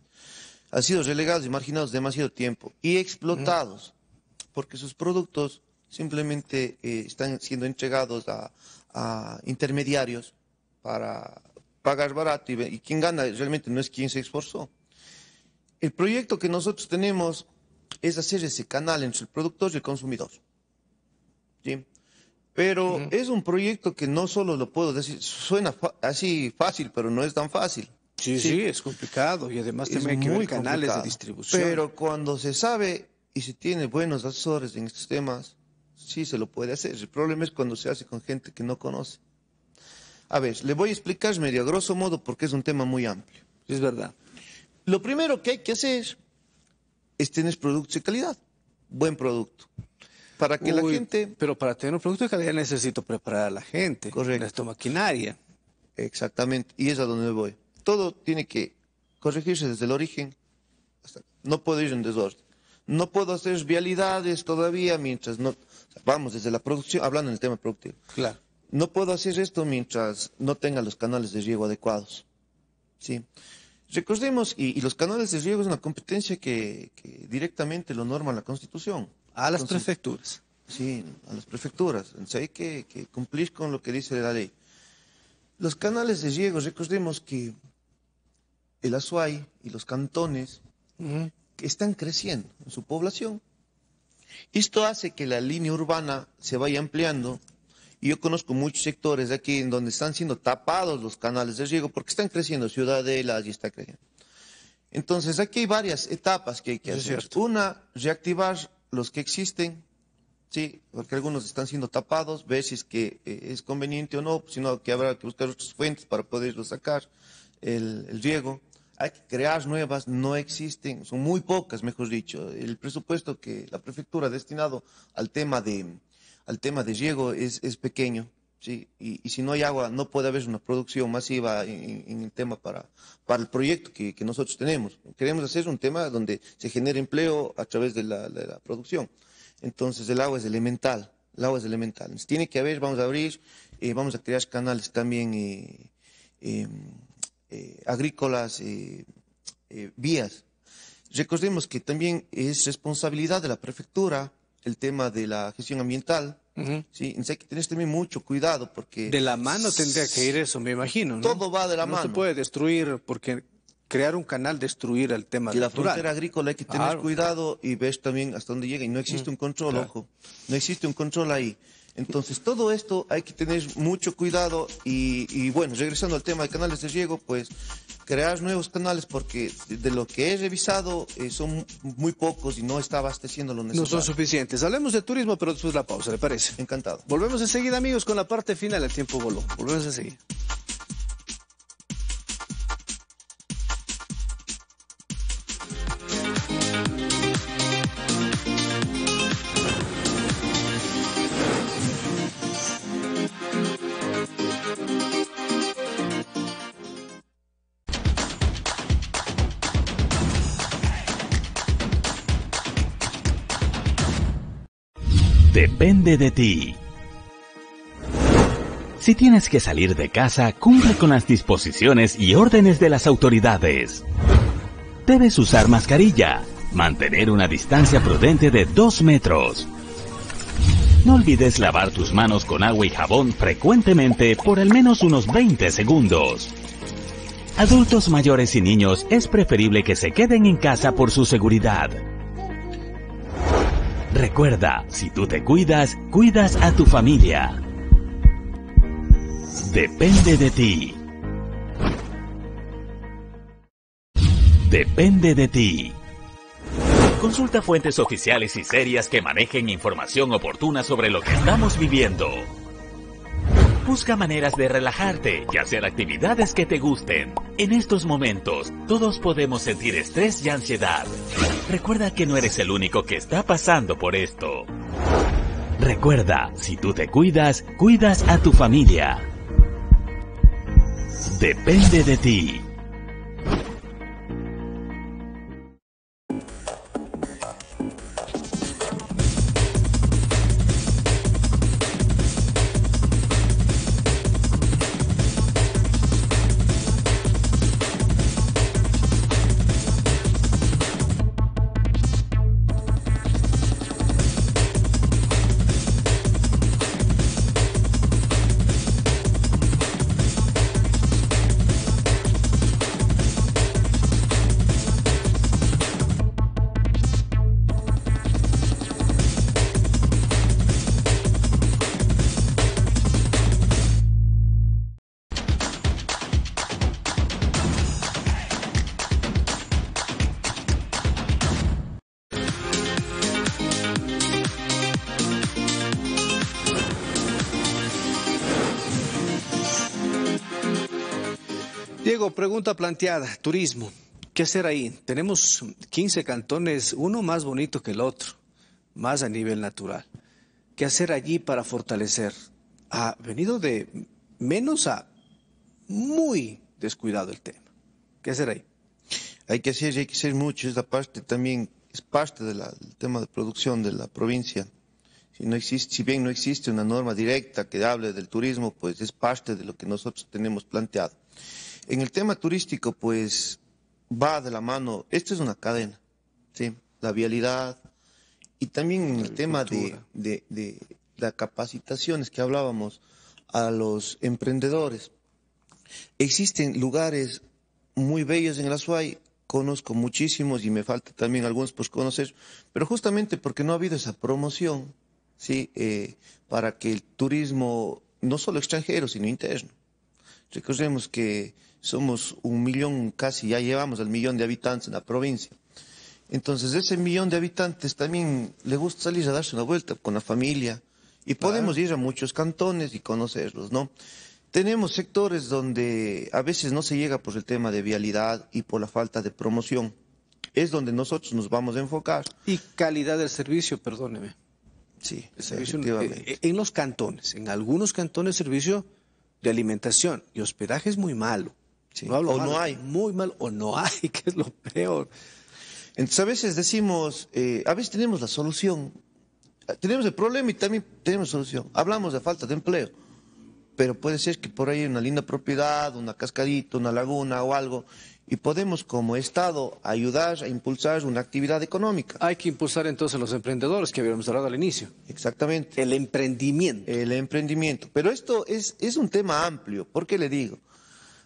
Han sido relegados y marginados demasiado tiempo y explotados porque sus productos simplemente eh, están siendo entregados a, intermediarios para pagar barato y, y quien gana realmente no es quien se esforzó. El proyecto que nosotros tenemos es hacer ese canal entre el productor y el consumidor. ¿sí? Pero es un proyecto que no solo lo puedo decir, suena así fácil, pero no es tan fácil. Sí, sí, es complicado y además también hay muy canales de distribución. Pero cuando se sabe y se tiene buenos asesores en estos temas, sí se lo puede hacer. El problema es cuando se hace con gente que no conoce. A ver, le voy a explicar medio grosso modo porque es un tema muy amplio. Es verdad. Lo primero que hay que hacer es tener productos de calidad, buen producto. Para que la gente... Pero para tener un producto de calidad necesito preparar a la gente. Correcto. Necesito maquinaria. Exactamente. Y es a donde voy. Todo tiene que corregirse desde el origen. No puedo ir en desorden. No puedo hacer vialidades todavía mientras no... Vamos, desde la producción, hablando del tema productivo. Claro. No puedo hacer esto mientras no tenga los canales de riego adecuados. Sí. Recordemos, y, los canales de riego es una competencia que, que directamente lo norma la Constitución. A las prefecturas, sí, a las prefecturas. Entonces hay que, cumplir con lo que dice la ley. Los canales de riego, recordemos que el Azuay y los cantones están creciendo en su población. Esto hace que la línea urbana se vaya ampliando. Y yo conozco muchos sectores de aquí en donde están siendo tapados los canales de riego porque están creciendo. Ciudadela allí está creciendo. Entonces, aquí hay varias etapas que hay que hacer. Una, reactivar los que existen, sí, porque algunos están siendo tapados, ver si es que eh, es conveniente o no, sino que habrá que buscar otras fuentes para poderlo sacar, el, riego. Hay que crear nuevas, no existen, son muy pocas, mejor dicho. El presupuesto que la prefectura ha destinado al tema de, al tema de riego es, es pequeño. Y, si no hay agua, no puede haber una producción masiva en, el tema para, el proyecto que, nosotros tenemos. Queremos hacer un tema donde se genere empleo a través de la, producción. Entonces, el agua es elemental. El agua es elemental. tiene que haber, vamos a abrir, eh, vamos a crear canales también eh, em, eh, agrícolas, vías. Recordemos que también es responsabilidad de la prefectura el tema de la gestión ambiental. entonces hay que tener también mucho cuidado porque... De la mano tendría que ir eso, me imagino. ¿no? Todo va de la mano. No se puede destruir porque crear un canal, destruir el tema de la frontera agrícola hay que tener cuidado y ves también hasta dónde llega. Y no existe mm. un control, ojo. No existe un control ahí. Entonces, todo esto hay que tener mucho cuidado y, y bueno, regresando al tema de canales de riego, pues crear nuevos canales porque de lo que he revisado eh, son muy pocos y no está abasteciendo lo necesario. No son suficientes. Hablemos de turismo, pero después de la pausa, ¿le parece? Encantado. Volvemos enseguida, amigos, con la parte final. El tiempo voló. Volvemos enseguida. de ti. Si tienes que salir de casa, cumple con las disposiciones y órdenes de las autoridades. Debes usar mascarilla, mantener una distancia prudente de 2 metros. No olvides lavar tus manos con agua y jabón frecuentemente por al menos unos 20 segundos. Adultos mayores y niños es preferible que se queden en casa por su seguridad. Recuerda, si tú te cuidas, cuidas a tu familia. Depende de ti. Depende de ti. Consulta fuentes oficiales y serias que manejen información oportuna sobre lo que estamos viviendo. Busca maneras de relajarte y hacer actividades que te gusten. En estos momentos, todos podemos sentir estrés y ansiedad. Recuerda que no eres el único que está pasando por esto. Recuerda, si tú te cuidas, cuidas a tu familia. Depende de ti. planteada, turismo. ¿Qué hacer ahí? Tenemos 15 cantones, uno más bonito que el otro, más a nivel natural. ¿Qué hacer allí para fortalecer? Ha venido de menos a muy descuidado el tema. ¿Qué hacer ahí? Hay que hacer, hay que hacer mucho. Esta parte también, es parte del tema de producción de la provincia. Si, si bien no existe una norma directa que hable del turismo, pues es parte de lo que nosotros tenemos planteado en el tema turístico, pues va de la mano, esta es una cadena, ¿sí? la vialidad y también en el tema de, de, de, las capacitaciones que hablábamos a los emprendedores. Existen lugares muy bellos en la SUAY, conozco muchísimos y me falta también algunos por conocer, pero justamente porque no ha habido esa promoción ¿sí? Eh, para que el turismo, no solo extranjero, sino interno. Recordemos que somos un millón casi, ya llevamos el millón de habitantes en la provincia. Entonces, ese millón de habitantes también le gusta salir a darse una vuelta con la familia y podemos ir a muchos cantones y conocerlos, ¿no? Tenemos sectores donde a veces no se llega por el tema de vialidad y por la falta de promoción. Es donde nosotros nos vamos a enfocar. Y calidad del servicio, perdóneme. Sí, el servicio, eh, eh, en los cantones, en algunos cantones servicio de alimentación y hospedaje es muy malo o no hay. Muy mal, o no hay, que es lo peor. Entonces a veces decimos, eh, a veces tenemos la solución, tenemos el problema y también tenemos solución. Hablamos de falta de empleo, pero puede ser que por ahí hay una linda propiedad, una cascadita, una laguna o algo, y podemos como Estado ayudar a impulsar una actividad económica. Hay que impulsar entonces a los emprendedores que habíamos hablado al inicio. Exactamente. El emprendimiento. El emprendimiento. Pero esto es, es un tema amplio. ¿Por qué le digo?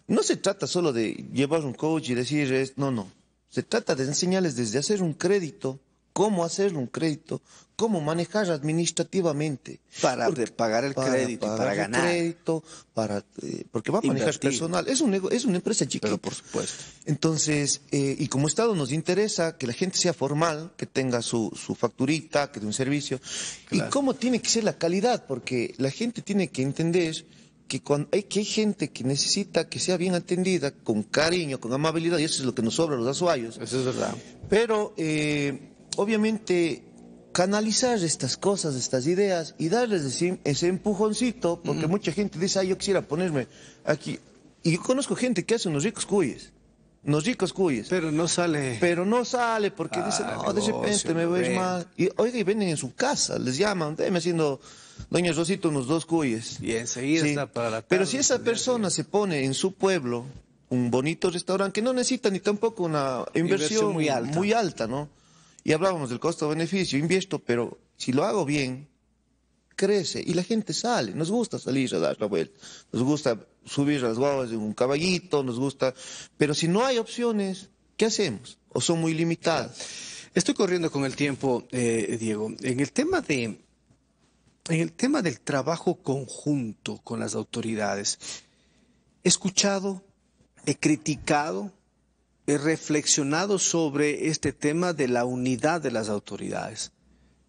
no se trata solo de llevar un coach y decir, no, no. Se trata de enseñarles desde hacer un crédito, cómo hacer un crédito, cómo manejar administrativamente. Para pagar el crédito, para, para ganar. Crédito, para, eh, porque va a manejar personal. Es, un, es una empresa chiquita. por supuesto. Entonces, eh, y como Estado nos interesa que la gente sea formal, que tenga su, su facturita, que dé un servicio. Y cómo tiene que ser la calidad, porque la gente tiene que entender que hay, que hay gente que necesita que sea bien atendida, con cariño, con amabilidad, y eso es lo que nos sobra los azuayos. Eso es verdad. Pero eh, obviamente canalizar estas cosas, estas ideas y darles ese, ese empujoncito, porque mucha gente dice, ah, yo quisiera ponerme aquí. Y yo conozco gente que hace unos ricos cuyes. Unos ricos cuyes. Pero no sale. Pero no sale porque ah, dicen, no, de repente me ves mal. Y oiga, y venden en su casa, les llaman, me haciendo Doña Rosita, unos dos cuyes. Y enseguida está para la Pero si esa persona se pone en su pueblo un bonito restaurante que no necesita ni tampoco una inversión, muy, alta. ¿no? Y hablábamos del costo-beneficio, invierto, pero si lo hago bien, crece y la gente sale. Nos gusta salir a dar la vuelta, nos gusta subir las guaguas de un caballito, nos gusta. Pero si no hay opciones, ¿qué hacemos? ¿O son muy limitadas? Estoy corriendo con el tiempo, eh, Diego. En el tema de en el tema del trabajo conjunto con las autoridades, he escuchado, he criticado, he reflexionado sobre este tema de la unidad de las autoridades.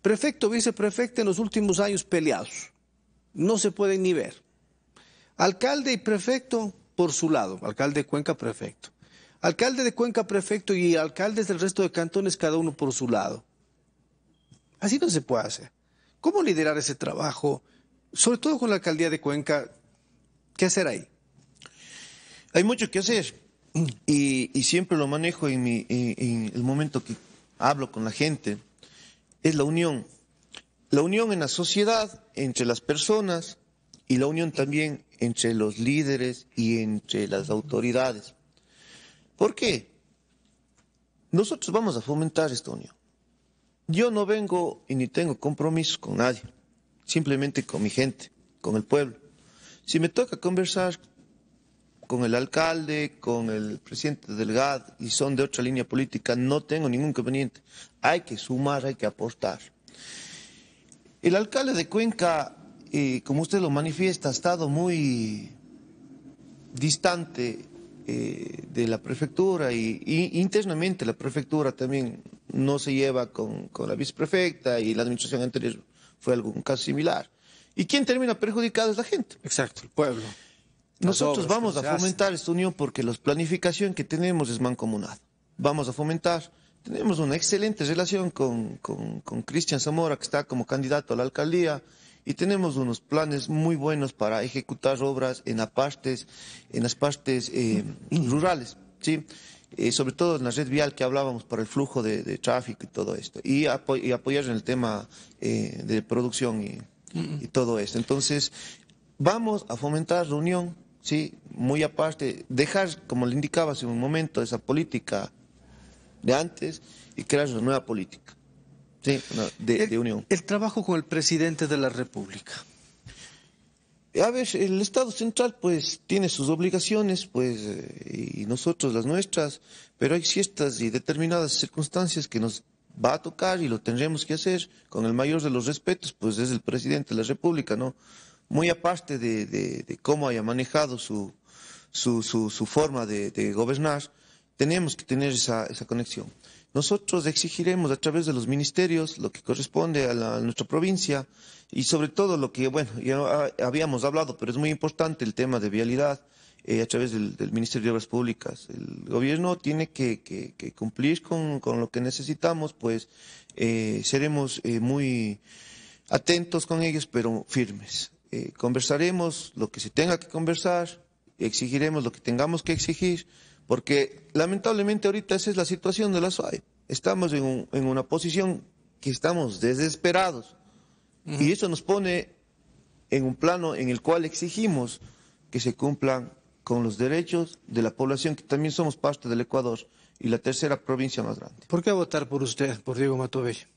Prefecto, viceprefecto en los últimos años peleados. No se pueden ni ver. Alcalde y prefecto por su lado. Alcalde de Cuenca, prefecto. Alcalde de Cuenca, prefecto y alcaldes del resto de cantones, cada uno por su lado. Así no se puede hacer. ¿Cómo liderar ese trabajo? Sobre todo con la alcaldía de Cuenca, ¿qué hacer ahí? Hay mucho que hacer y, siempre lo manejo en, en el momento que hablo con la gente. Es la unión. La unión en la sociedad, entre las personas y la unión también entre los líderes y entre las autoridades. ¿Por qué? Nosotros vamos a fomentar esta unión. Yo no vengo y ni tengo compromisos con nadie, simplemente con mi gente, con el pueblo. Si me toca conversar con el alcalde, con el presidente del GAD y son de otra línea política, no tengo ningún inconveniente. Hay que sumar, hay que apostar El alcalde de Cuenca, eh, como usted lo manifiesta, ha estado muy distante eh, de la prefectura y, y, internamente la prefectura también no se lleva con, con la viceprefecta y la administración anterior fue algún caso similar. ¿Y quién termina perjudicado es la gente? Exacto, el pueblo. Nosotros vamos a fomentar esta unión porque la planificación que tenemos es mancomunada. Vamos a fomentar. Tenemos una excelente relación con Cristian Zamora, que está como candidato a la alcaldía, y tenemos unos planes muy buenos para ejecutar obras en, apartes, en las partes eh, rurales. ¿sí? Eh, sobre todo en la red vial que hablábamos por el flujo de, de tráfico y todo esto, y, apoyar en el tema eh, de producción y, y, todo esto. Entonces, vamos a fomentar la unión, ¿sí? muy aparte, dejar, como le indicaba hace un momento, esa política de antes y crear una nueva política. Sí, de, de unión. El trabajo con el presidente de la República a ver, el Estado central pues tiene sus obligaciones, pues, eh, y nosotros las nuestras, pero hay ciertas y determinadas circunstancias que nos va a tocar y lo tendremos que hacer con el mayor de los respetos, pues desde el presidente de la República, ¿no? Muy aparte de, cómo haya manejado su, forma de, gobernar, tenemos que tener esa conexión. Nosotros exigiremos a través de los ministerios lo que corresponde a, nuestra provincia y sobre todo lo que, bueno, ya habíamos hablado, pero es muy importante el tema de vialidad eh, a través del, Ministerio de Obras Públicas. El gobierno tiene que, cumplir con, lo que necesitamos, pues eh, seremos eh, muy atentos con ellos, pero firmes. conversaremos lo que se tenga que conversar, exigiremos lo que tengamos que exigir porque lamentablemente ahorita esa es la situación de la SOAE. Estamos en, una posición que estamos desesperados. Y eso nos pone en un plano en el cual exigimos que se cumplan con los derechos de la población, que también somos parte del Ecuador y la tercera provincia más grande. ¿Por qué votar por usted, por Diego Matovella?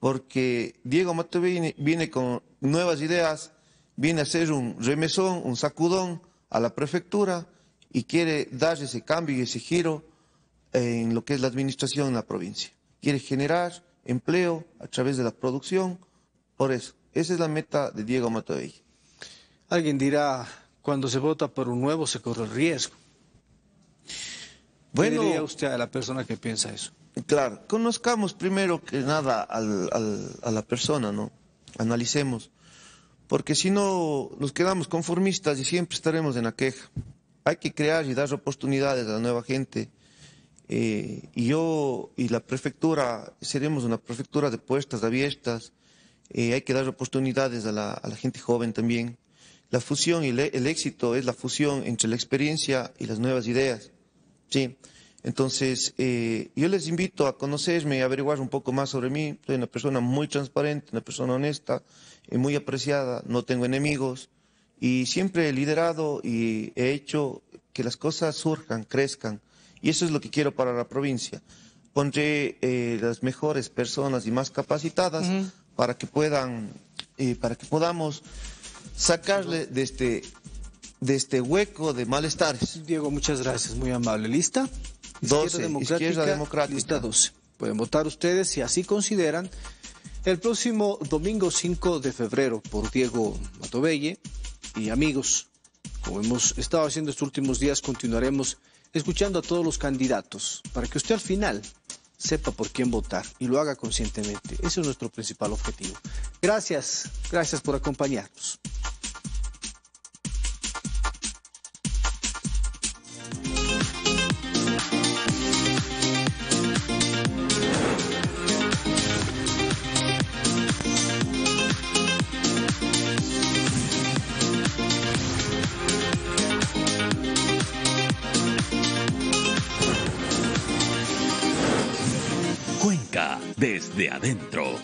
Porque Diego Matovella viene, con nuevas ideas, viene a hacer un remesón, un sacudón a la prefectura y quiere dar ese cambio y ese giro en lo que es la administración en la provincia. Quiere generar empleo a través de la producción. Por eso, esa es la meta de Diego Matavey. Alguien dirá, cuando se vota por un nuevo se corre el riesgo. Bueno, ¿Qué diría usted a la persona que piensa eso? Claro, conozcamos primero que nada a la persona, ¿no? Analicemos, porque si no nos quedamos conformistas y siempre estaremos en la queja hay que crear y dar oportunidades a la nueva gente. Eh, y yo y la prefectura, seremos una prefectura de puestas abiertas, eh, hay que dar oportunidades a la, gente joven también. La fusión y el, éxito es la fusión entre la experiencia y las nuevas ideas. Sí. Entonces, eh, yo les invito a conocerme, y averiguar un poco más sobre mí. Soy una persona muy transparente, una persona honesta, y muy apreciada, no tengo enemigos y siempre he liderado y he hecho que las cosas surjan, crezcan. Y eso es lo que quiero para la provincia. Pondré eh, las mejores personas y más capacitadas para que puedan, eh, para que podamos sacarle de este, de este hueco de malestares. Diego, muchas gracias, muy amable. ¿Lista? 12, izquierda democrática, Pueden votar ustedes si así consideran. El próximo domingo 5 de febrero por Diego Matovelle y amigos. Como hemos estado haciendo estos últimos días, continuaremos escuchando a todos los candidatos para que usted al final sepa por quién votar y lo haga conscientemente. Ese es nuestro principal objetivo. Gracias, gracias por acompañarnos. dentro.